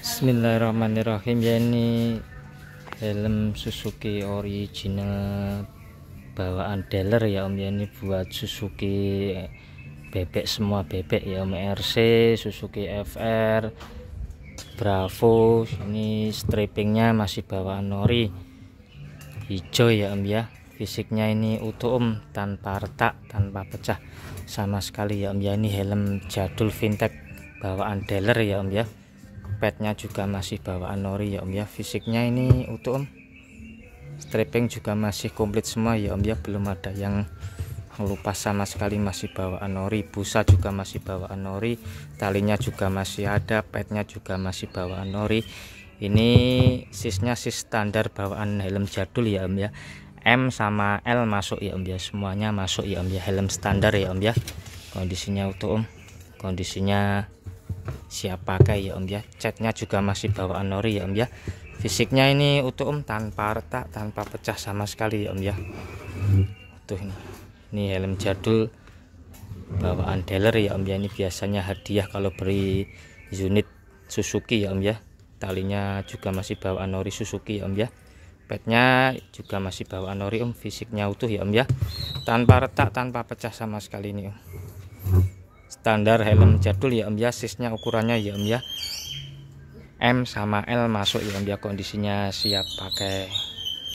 Bismillahirrahmanirrahim ya ini helm Suzuki original bawaan dealer ya Om ya ini buat Suzuki bebek semua bebek ya Om RC Suzuki FR Bravo ini strippingnya masih bawaan Nori hijau ya Om ya fisiknya ini utuh Om tanpa retak tanpa pecah sama sekali ya Om ya ini helm jadul vintage bawaan dealer ya Om ya petnya juga masih bawaan nori ya om ya fisiknya ini utuh om stripping juga masih komplit semua ya om ya belum ada yang lupa sama sekali masih bawaan nori busa juga masih bawaan nori talinya juga masih ada petnya juga masih bawaan nori ini sisnya sis standar bawaan helm jadul ya om ya M sama L masuk ya om ya semuanya masuk ya om ya helm standar ya om ya kondisinya utuh om kondisinya siap pakai ya om ya catnya juga masih bawaan nori ya om ya fisiknya ini utuh om tanpa retak tanpa pecah sama sekali ya om ya utuh ini ini helm jadul bawaan dealer ya om ya ini biasanya hadiah kalau beri unit Suzuki ya om ya talinya juga masih bawaan nori Suzuki ya om ya petnya juga masih bawaan nori om fisiknya utuh ya om ya tanpa retak tanpa pecah sama sekali ini om standar helm hmm. jadul ya Om ya sisnya ukurannya ya Om ya M sama L masuk ya Om ya kondisinya siap pakai